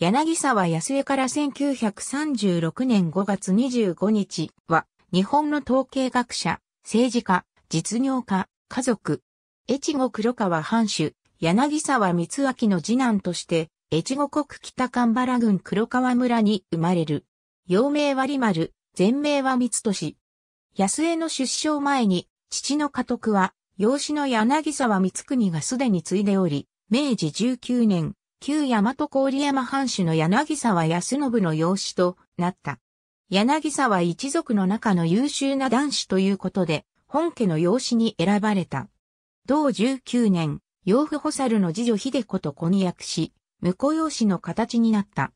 柳沢康江から1936年5月25日は、日本の統計学者、政治家、実業家、家族、越後黒川藩主、柳沢光明の次男として、越後国北神原郡黒川村に生まれる。幼名は丸、全名は三俊。安江の出生前に、父の家督は、養子の柳沢光国がすでに継いでおり、明治19年、旧大和郡山藩主の柳沢康信の養子となった。柳沢一族の中の優秀な男子ということで、本家の養子に選ばれた。同19年、養父補佐の次女秀子と婚約し、婿養子の形になった。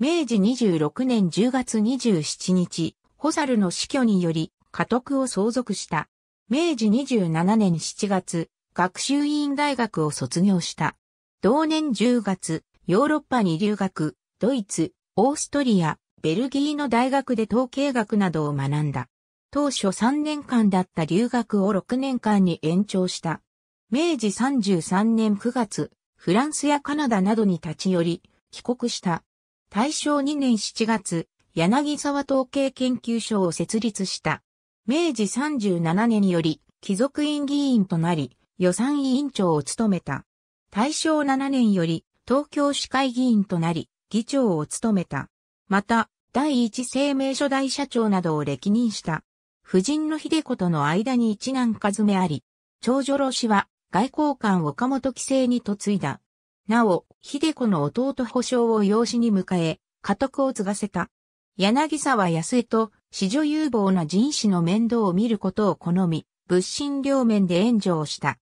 明治26年10月27日、補佐の死去により、家督を相続した。明治27年7月、学習院大学を卒業した。同年10月、ヨーロッパに留学、ドイツ、オーストリア、ベルギーの大学で統計学などを学んだ。当初3年間だった留学を6年間に延長した。明治33年9月、フランスやカナダなどに立ち寄り、帰国した。大正2年7月、柳沢統計研究所を設立した。明治37年により、貴族院議員となり、予算委員長を務めた。大正7年より東京市会議員となり、議長を務めた。また、第一生命初代社長などを歴任した。夫人の秀子との間に一男ずめあり、長女老氏は外交官岡本規制に嫁いだ。なお、秀子の弟保証を養子に迎え、家督を継がせた。柳沢康江と、子女有望な人士の面倒を見ることを好み、物心両面で援助をした。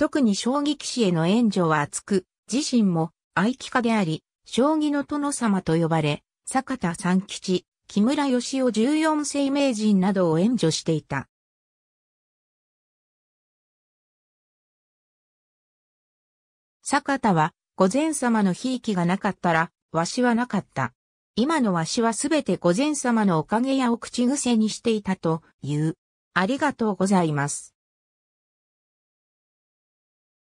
特に将棋棋士への援助は厚く、自身も愛機家であり、将棋の殿様と呼ばれ、坂田三吉、木村義雄14世名人などを援助していた。坂田は、御前様の悲劇がなかったら、わしはなかった。今のわしはすべて御前様のおかげやお口癖にしていたと、いう。ありがとうございます。